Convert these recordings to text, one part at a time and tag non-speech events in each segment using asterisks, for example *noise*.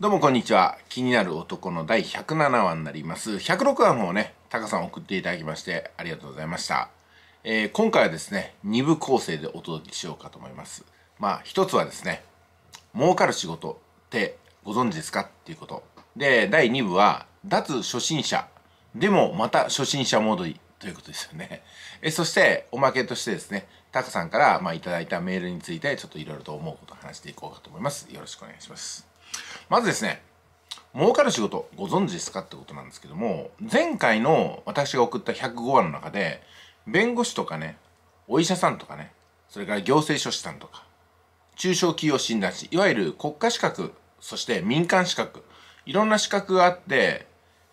どうもこんにちは。気になる男の第107話になります。106話の方ね、タカさん送っていただきましてありがとうございました。えー、今回はですね、2部構成でお届けしようかと思います。まあ、一つはですね、儲かる仕事ってご存知ですかっていうこと。で、第2部は、脱初心者。でもまた初心者戻りということですよね。えそして、おまけとしてですね、タカさんから、まあ、いただいたメールについて、ちょっといろいろと思うことを話していこうかと思います。よろしくお願いします。まずですね、儲かる仕事ご存知ですかってことなんですけども、前回の私が送った105話の中で、弁護士とかね、お医者さんとかね、それから行政書士さんとか、中小企業診断士、いわゆる国家資格、そして民間資格、いろんな資格があって、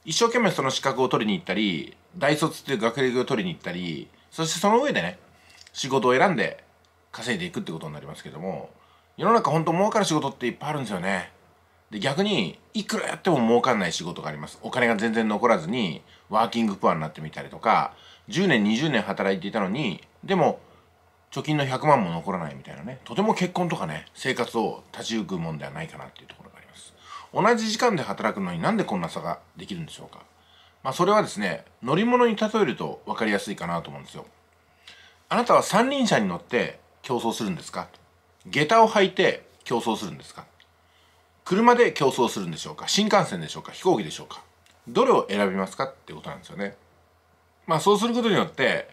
一生懸命その資格を取りに行ったり、大卒っていう学歴を取りに行ったり、そしてその上でね、仕事を選んで稼いでいくってことになりますけども、世の中本当儲かる仕事っていっぱいあるんですよね。で逆にいくらやっても儲かんない仕事がありますお金が全然残らずにワーキングプアになってみたりとか10年20年働いていたのにでも貯金の100万も残らないみたいなねとても結婚とかね生活を立ち行くもんではないかなっていうところがあります同じ時間で働くのになんでこんな差ができるんでしょうかまあそれはですね乗り物に例えると分かりやすいかなと思うんですよあなたは三輪車に乗って競争するんですか下駄を履いて競争するんですか車で競争するんでしょうか新幹線でしょうか飛行機でしょうかどれを選びますかってことなんですよね。まあそうすることによって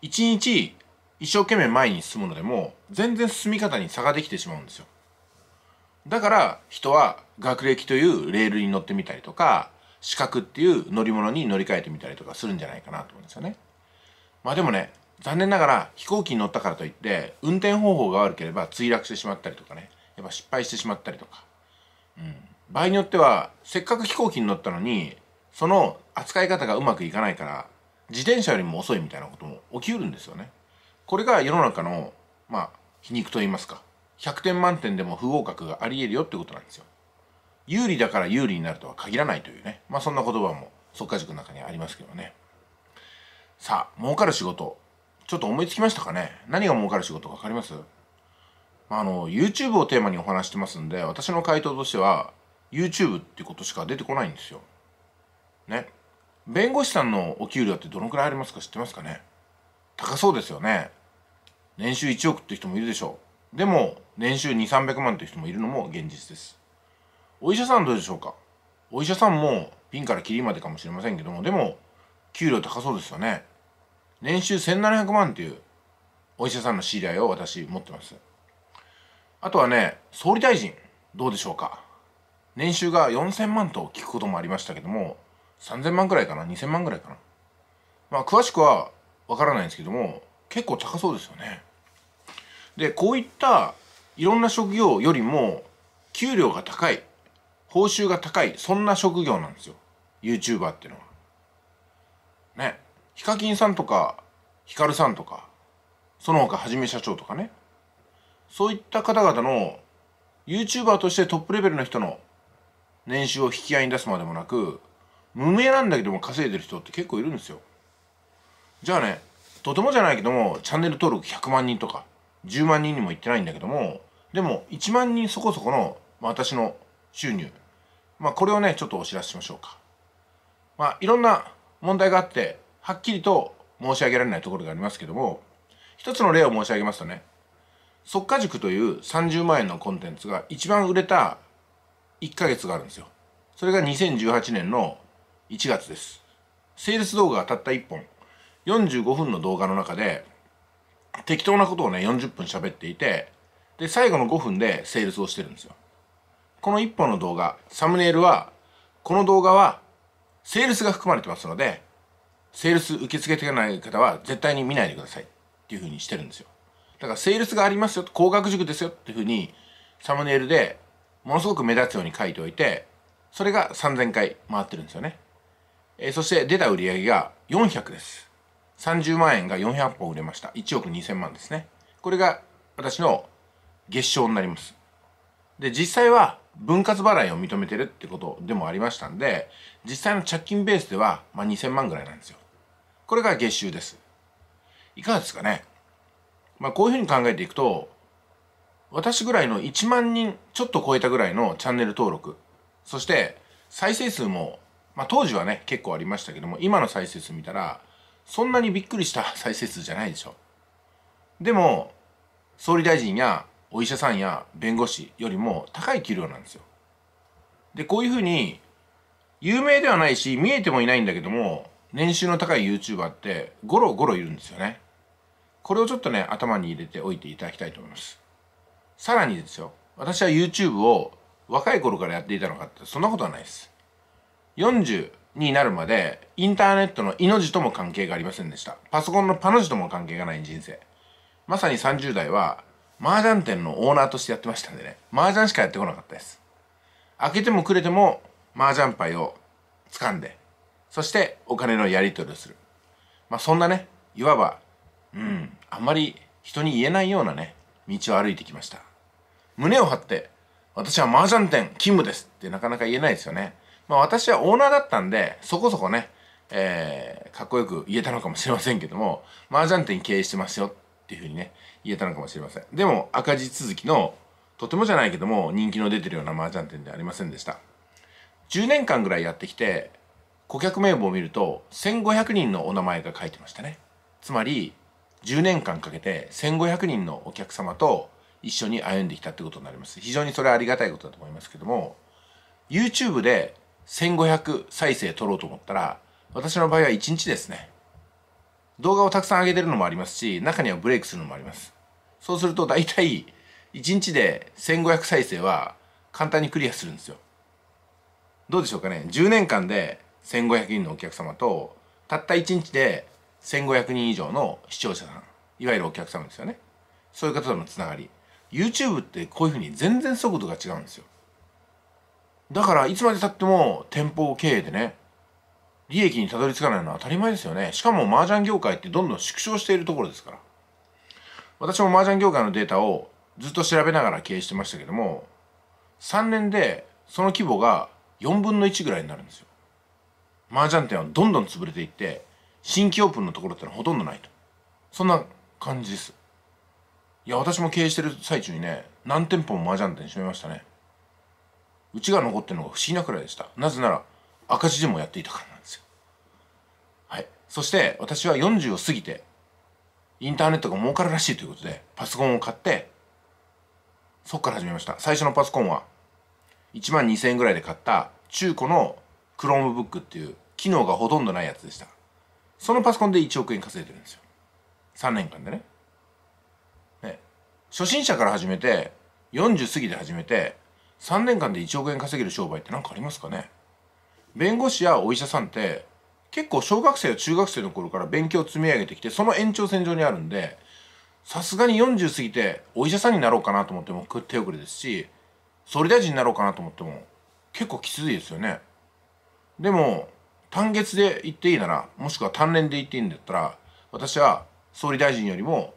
一日一生懸命前に進むのでも全然進み方に差ができてしまうんですよ。だから人は学歴というレールに乗ってみたりとか資格っていう乗り物に乗り換えてみたりとかするんじゃないかなと思うんですよね。まあでもね残念ながら飛行機に乗ったからといって運転方法が悪ければ墜落してしまったりとかねやっぱ失敗してしまったりとか場合によってはせっかく飛行機に乗ったのにその扱い方がうまくいかないから自転車よりも遅いみたいなことも起きうるんですよね。これが世の中の、まあ、皮肉と言いますか100点満点でも不合格がありえるよってことなんですよ。有利だから有利になるとは限らないというねまあそんな言葉も即化塾の中にありますけどね。さあ儲かる仕事ちょっと思いつきましたかね何が儲かる仕事か分かりますあの YouTube をテーマにお話してますんで私の回答としては YouTube ってことしか出てこないんですよ。ね。弁護士さんのお給料ってどのくらいありますか知ってますかね高そうですよね。年収1億って人もいるでしょう。でも年収2、300万って人もいるのも現実です。お医者さんどうでしょうかお医者さんもピンからキリまでかもしれませんけども、でも給料高そうですよね。年収1700万っていうお医者さんの知り合いを私持ってます。あとはね、総理大臣、どうでしょうか。年収が4000万と聞くこともありましたけども、3000万くらいかな ?2000 万くらいかなまあ、詳しくはわからないんですけども、結構高そうですよね。で、こういったいろんな職業よりも、給料が高い、報酬が高い、そんな職業なんですよ。YouTuber っていうのは。ね。ヒカキンさんとか、ヒカルさんとか、その他はじめ社長とかね。そういった方々の YouTuber としてトップレベルの人の年収を引き合いに出すまでもなく無名なんだけども稼いでる人って結構いるんですよじゃあねとてもじゃないけどもチャンネル登録100万人とか10万人にも行ってないんだけどもでも1万人そこそこの、まあ、私の収入まあこれをねちょっとお知らせしましょうかまあいろんな問題があってはっきりと申し上げられないところがありますけども一つの例を申し上げますとね速稼塾という30万円のコンテンツが一番売れた1ヶ月があるんですよ。それが2018年の1月です。セールス動画がたった1本、45分の動画の中で、適当なことをね、40分喋っていて、で、最後の5分でセールスをしてるんですよ。この1本の動画、サムネイルは、この動画は、セールスが含まれてますので、セールス受け付けてない方は絶対に見ないでくださいっていうふうにしてるんですよ。だからセールスがありますよ高額塾ですよっていうふうにサムネイルでものすごく目立つように書いておいてそれが3000回回ってるんですよね、えー、そして出た売り上げが400です30万円が400本売れました1億2000万ですねこれが私の月賞になりますで実際は分割払いを認めてるってことでもありましたんで実際の着金ベースでは、まあ、2000万ぐらいなんですよこれが月収ですいかがですかねまあ、こういうふうに考えていくと私ぐらいの1万人ちょっと超えたぐらいのチャンネル登録そして再生数も、まあ、当時はね結構ありましたけども今の再生数見たらそんなにびっくりした *laughs* 再生数じゃないでしょでも総理大臣やお医者さんや弁護士よりも高い給料なんですよでこういうふうに有名ではないし見えてもいないんだけども年収の高い YouTuber ってゴロゴロいるんですよねこれをちょっとね、頭に入れておいていただきたいと思います。さらにですよ、私は YouTube を若い頃からやっていたのかって、そんなことはないです。40になるまで、インターネットの命とも関係がありませんでした。パソコンのパの字とも関係がない人生。まさに30代は、麻雀店のオーナーとしてやってましたんでね、麻雀しかやってこなかったです。開けてもくれても、麻雀牌を掴んで、そしてお金のやり取りをする。まあそんなね、いわば、うん、あまり人に言えないようなね道を歩いてきました胸を張って私は麻雀店勤務ですってなかなか言えないですよねまあ私はオーナーだったんでそこそこねえー、かっこよく言えたのかもしれませんけども麻雀店経営してますよっていうふうにね言えたのかもしれませんでも赤字続きのとてもじゃないけども人気の出てるような麻雀店ではありませんでした10年間ぐらいやってきて顧客名簿を見ると1500人のお名前が書いてましたねつまり10年間かけて1500人のお客様と一緒に歩んできたってことになります非常にそれはありがたいことだと思いますけども YouTube で1500再生取ろうと思ったら私の場合は1日ですね動画をたくさん上げてるのもありますし中にはブレイクするのもありますそうすると大体1日で1500再生は簡単にクリアするんですよどうでしょうかね10年間で1500人のお客様とたった1日で1500人以上の視聴者さんいわゆるお客様ですよねそういう方とのつながり YouTube ってこういうふうに全然速度が違うんですよだからいつまでたっても店舗経営でね利益にたどり着かないのは当たり前ですよねしかも麻雀業界ってどんどん縮小しているところですから私も麻雀業界のデータをずっと調べながら経営してましたけども3年でその規模が4分の1ぐらいになるんですよ麻雀店はどんどん潰れていって新規オープンのところってのはほとんどないとそんな感じですいや私も経営してる最中にね何店舗も麻雀店閉めましたねうちが残ってるのが不思議なくらいでしたなぜなら赤字でもやっていたからなんですよはいそして私は40を過ぎてインターネットが儲かるらしいということでパソコンを買ってそっから始めました最初のパソコンは1万2000円ぐらいで買った中古の Chromebook っていう機能がほとんどないやつでしたそのパソコンで1億円稼いでるんですよ3年間でねね初心者から始めて40過ぎで始めて3年間で1億円稼げる商売って何かありますかね弁護士やお医者さんって結構小学生や中学生の頃から勉強を積み上げてきてその延長線上にあるんでさすがに40過ぎてお医者さんになろうかなと思っても手遅れですし総理大臣になろうかなと思っても結構きついですよねでも単月で言っていいならもしくは単年で言っていいんだったら私は総理大臣よりも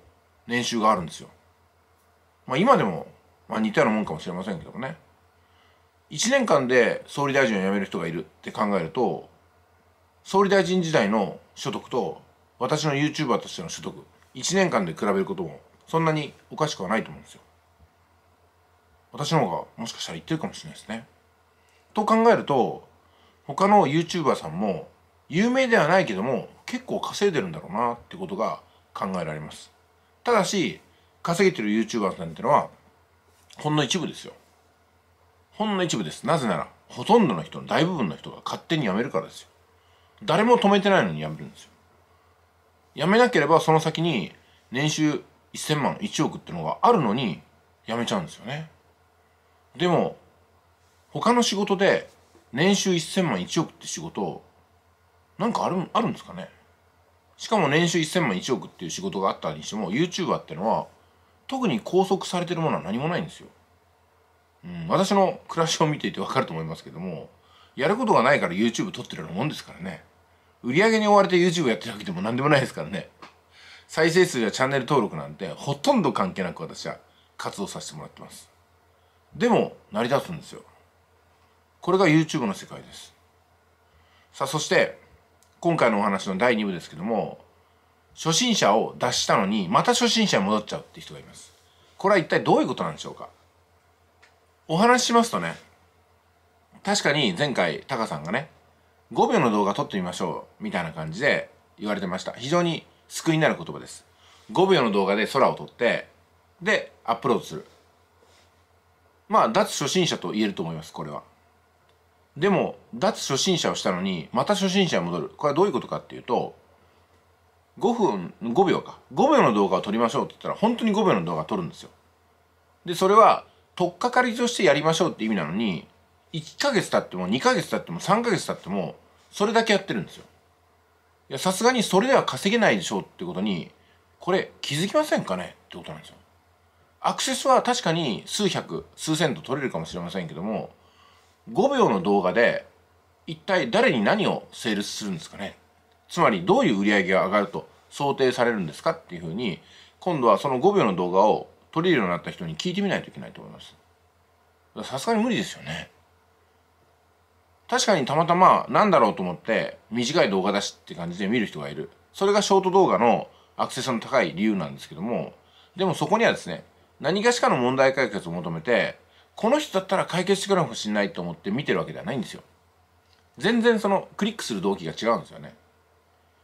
年収があるんですよ。まあ、今でも、まあ、似たようなもんかもしれませんけどもね1年間で総理大臣を辞める人がいるって考えると総理大臣時代の所得と私の YouTuber としての所得1年間で比べることもそんなにおかしくはないと思うんですよ。私の方がもしかしたら言ってるかもしれないですね。と考えると他の YouTuber さんも有名ではないけども結構稼いでるんだろうなってことが考えられますただし稼げてる YouTuber さんってのはほんの一部ですよほんの一部ですなぜならほとんどの人の大部分の人が勝手に辞めるからですよ誰も止めてないのに辞めるんですよ辞めなければその先に年収1000万1億ってのがあるのに辞めちゃうんですよねでも他の仕事で年収1000万1億って仕事なんかあるあるんですかねしかも年収1000万1億っていう仕事があったにしても YouTuber ってのは特に拘束されてるものは何もないんですよ。うん、私の暮らしを見ていてわかると思いますけどもやることがないから YouTube 撮ってるようなもんですからね売り上げに追われて YouTube やってるわけでも何でもないですからね再生数やチャンネル登録なんてほとんど関係なく私は活動させてもらってますでも成り立つんですよこれが YouTube の世界ですさあそして今回のお話の第2部ですけども初心者を脱したのにまた初心者に戻っちゃうって人がいますこれは一体どういうことなんでしょうかお話ししますとね確かに前回タカさんがね5秒の動画撮ってみましょうみたいな感じで言われてました非常に救いになる言葉です5秒の動画で空を撮ってでアップロードするまあ脱初心者と言えると思いますこれはでも脱初心者をしたのにまた初心者に戻るこれはどういうことかっていうと5分5秒か5秒の動画を撮りましょうって言ったら本当に5秒の動画を撮るんですよでそれは取っかかりとしてやりましょうって意味なのに1ヶ月経っても2ヶ月経っても3ヶ月経ってもそれだけやってるんですよいやさすがにそれでは稼げないでしょうってことにこれ気づきませんかねってことなんですよアクセスは確かに数百数千と取れるかもしれませんけども5秒の動画で一体誰に何をセールスするんですかねつまりどういう売り上げが上がると想定されるんですかっていうふうに今度はその5秒の動画を撮れるようになった人に聞いてみないといけないと思いますさすがに無理ですよね確かにたまたま何だろうと思って短い動画だしって感じで見る人がいるそれがショート動画のアクセスの高い理由なんですけどもでもそこにはですね何かしかの問題解決を求めてこの人だったら解決してくれるかもしれないと思って見てるわけではないんですよ全然そのクリックする動機が違うんですよね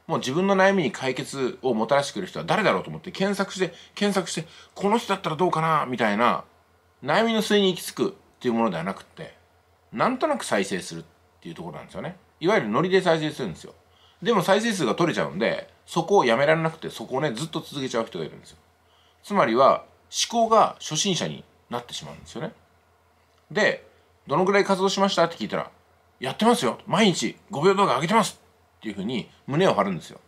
もう自分の悩みに解決をもたらしてくれる人は誰だろうと思って検索して検索してこの人だったらどうかなみたいな悩みの末に行き着くっていうものではなくってなんとなく再生するっていうところなんですよねいわゆるノリで再生するんですよでも再生数が取れちゃうんでそこをやめられなくてそこをねずっと続けちゃう人がいるんですよつまりは思考が初心者になってしまうんですよねで、どのぐらい活動しましたって聞いたら、やってますよ毎日5秒動画上げてますっていうふうに胸を張るんですよ。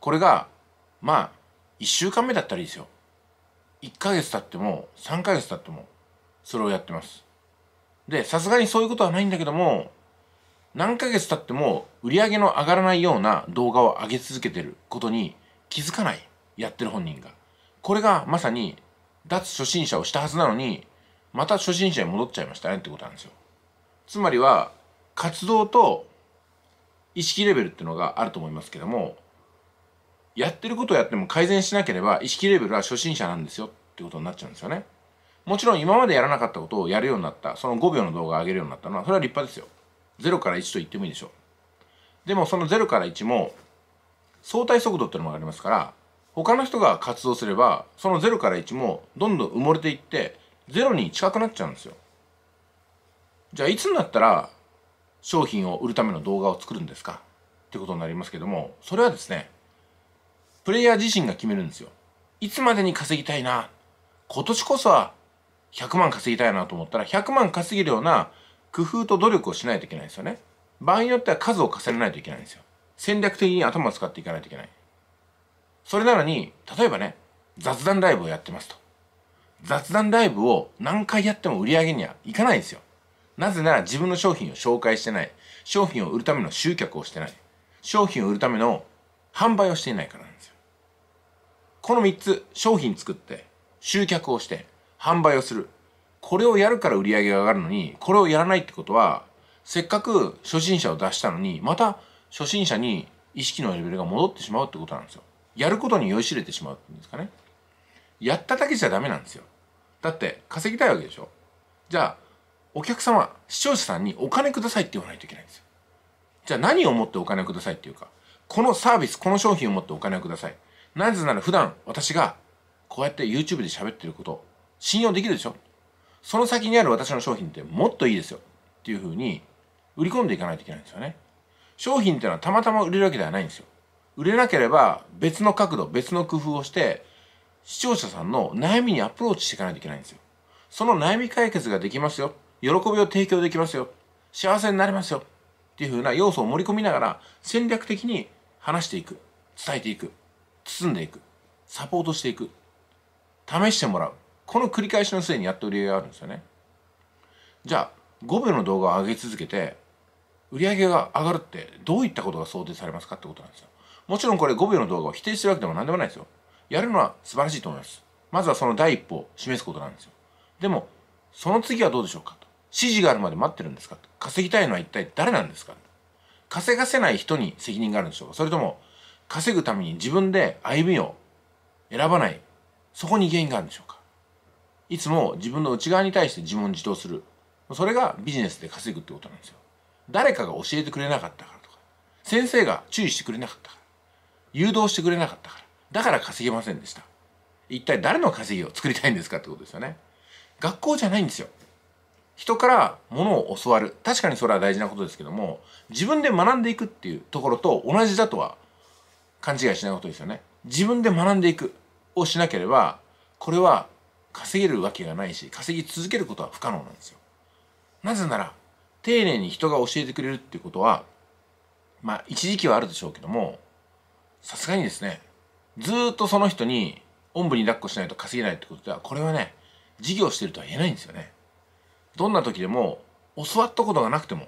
これが、まあ、1週間目だったらいいですよ。1ヶ月経っても、3ヶ月経っても、それをやってます。で、さすがにそういうことはないんだけども、何ヶ月経っても売り上げの上がらないような動画を上げ続けてることに気づかない。やってる本人が。これがまさに脱初心者をしたはずなのにまた初心者に戻っちゃいましたねってことなんですよ。つまりは活動と意識レベルっていうのがあると思いますけどもやってることをやっても改善しなければ意識レベルは初心者なんですよってことになっちゃうんですよね。もちろん今までやらなかったことをやるようになったその5秒の動画を上げるようになったのはそれは立派ですよ。0から1と言ってもいいでしょう。でもその0から1も相対速度っていうのもありますから他の人が活動すればその0から1もどんどん埋もれていってゼロに近くなっちゃうんですよじゃあいつになったら商品を売るための動画を作るんですかってことになりますけどもそれはですねプレイヤー自身が決めるんですよいつまでに稼ぎたいな今年こそは100万稼ぎたいなと思ったら100万稼げるような工夫と努力をしないといけないですよね場合によっては数を重ねないといけないんですよ戦略的に頭を使っていかないといけないそれなのに例えばね雑談ライブをやってますと雑談ライブを何回やっても売り上げにはいかないんですよ。なぜなら自分の商品を紹介してない。商品を売るための集客をしてない。商品を売るための販売をしていないからなんですよ。この三つ、商品作って、集客をして、販売をする。これをやるから売り上げが上がるのに、これをやらないってことは、せっかく初心者を出したのに、また初心者に意識のレベルが戻ってしまうってことなんですよ。やることに酔いしれてしまうっていうんですかね。やっただけじゃダメなんですよ。だって稼ぎたいわけでしょじゃあお客様視聴者さんにお金くださいって言わないといけないんですよじゃあ何をもってお金をくださいっていうかこのサービスこの商品をもってお金をくださいなぜなら普段私がこうやって YouTube で喋ってること信用できるでしょその先にある私の商品ってもっといいですよっていうふうに売り込んでいかないといけないんですよね商品っていうのはたまたま売れるわけではないんですよ売れなければ別の角度別の工夫をして視聴者さんの悩みにアプローチしていかないといけないんですよ。その悩み解決ができますよ。喜びを提供できますよ。幸せになりますよ。っていう風な要素を盛り込みながら戦略的に話していく。伝えていく。包んでいく。サポートしていく。試してもらう。この繰り返しのせいにやっと売り上げがあるんですよね。じゃあ、5秒の動画を上げ続けて、売り上げが上がるってどういったことが想定されますかってことなんですよ。もちろんこれ5秒の動画を否定してるわけでも何でもないですよ。やるのは素晴らしいと思います。まずはその第一歩を示すことなんですよ。でも、その次はどうでしょうかと。指示があるまで待ってるんですかと。稼ぎたいのは一体誰なんですか稼がせない人に責任があるんでしょうかそれとも、稼ぐために自分で歩みを選ばない。そこに原因があるんでしょうかいつも自分の内側に対して自問自答する。それがビジネスで稼ぐってことなんですよ。誰かが教えてくれなかったからとか、先生が注意してくれなかったから、誘導してくれなかったから、だから稼げませんでした一体誰の稼ぎを作りたいんですかってことですよね学校じゃないんですよ人から物を教わる確かにそれは大事なことですけども自分で学んでいくっていうところと同じだとは勘違いしないことですよね自分で学んでいくをしなければこれは稼げるわけがないし稼ぎ続けることは不可能なんですよなぜなら丁寧に人が教えてくれるっていうことはまあ一時期はあるでしょうけどもさすがにですねずっとその人におんぶに抱っこしないと稼げないってことはこれはね事業してるとは言えないんですよねどんな時でも教わったことがなくても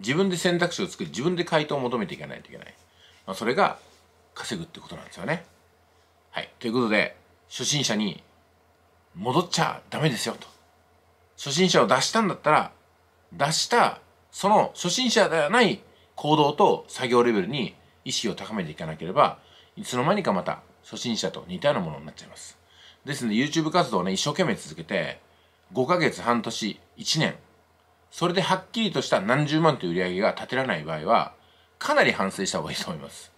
自分で選択肢を作り自分で回答を求めていかないといけない、まあ、それが稼ぐってことなんですよねはいということで初心者に戻っちゃダメですよと初心者を出したんだったら出したその初心者ではない行動と作業レベルに意識を高めていかなければいつの間にかまた初心者と似たようなものになっちゃいます。ですので YouTube 活動をね、一生懸命続けて、5ヶ月、半年、1年、それではっきりとした何十万という売り上げが立てられない場合は、かなり反省した方がいいと思います。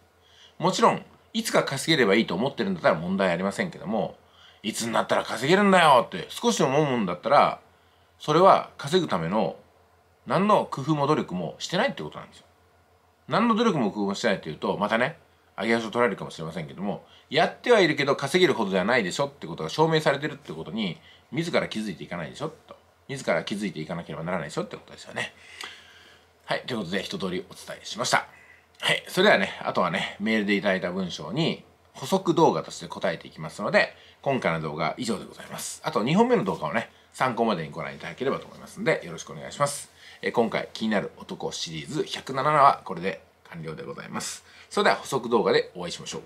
もちろん、いつか稼げればいいと思ってるんだったら問題ありませんけども、いつになったら稼げるんだよって少し思うんだったら、それは稼ぐための何の工夫も努力もしてないってことなんですよ。何の努力も工夫もしてないっていうと、またね、揚げ足を取られるかもしれませんけどもやってはいるけど稼げるほどではないでしょってことが証明されてるってことに自ら気づいていかないでしょと自ら気づいていかなければならないでしょってことですよねはいということで一通りお伝えしましたはいそれではねあとはねメールでいただいた文章に補足動画として答えていきますので今回の動画は以上でございますあと2本目の動画をね参考までにご覧いただければと思いますのでよろしくお願いしますえ今回気になる男シリーズ107話これで完了でございますそれでは補足動画でお会いしましょう